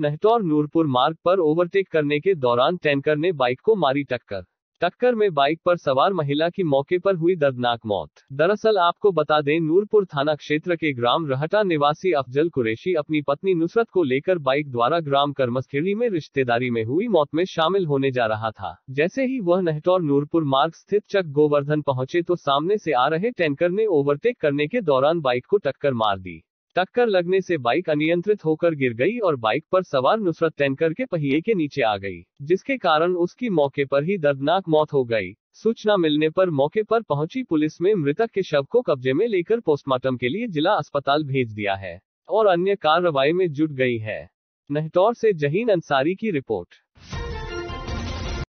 नहटौर नूरपुर मार्ग पर ओवरटेक करने के दौरान टैंकर ने बाइक को मारी टक्कर टक्कर में बाइक पर सवार महिला की मौके पर हुई दर्दनाक मौत दरअसल आपको बता दें नूरपुर थाना क्षेत्र के ग्राम रहटा निवासी अफजल कुरेशी अपनी पत्नी नुसरत को लेकर बाइक द्वारा ग्राम कर्मस्थली में रिश्तेदारी में हुई मौत में शामिल होने जा रहा था जैसे ही वह नहटौर नूरपुर मार्ग स्थित चक गोवर्धन पहुँचे तो सामने ऐसी आ रहे टैंकर ने ओवरटेक करने के दौरान बाइक को टक्कर मार दी टक्कर लगने से बाइक अनियंत्रित होकर गिर गई और बाइक पर सवार नुसरत टैंकर के पहिए के नीचे आ गई जिसके कारण उसकी मौके पर ही दर्दनाक मौत हो गई सूचना मिलने पर मौके पर पहुंची पुलिस में मृतक के शव को कब्जे में लेकर पोस्टमार्टम के लिए जिला अस्पताल भेज दिया है और अन्य कार्रवाई में जुट गई है नहटौर से जहीन अंसारी की रिपोर्ट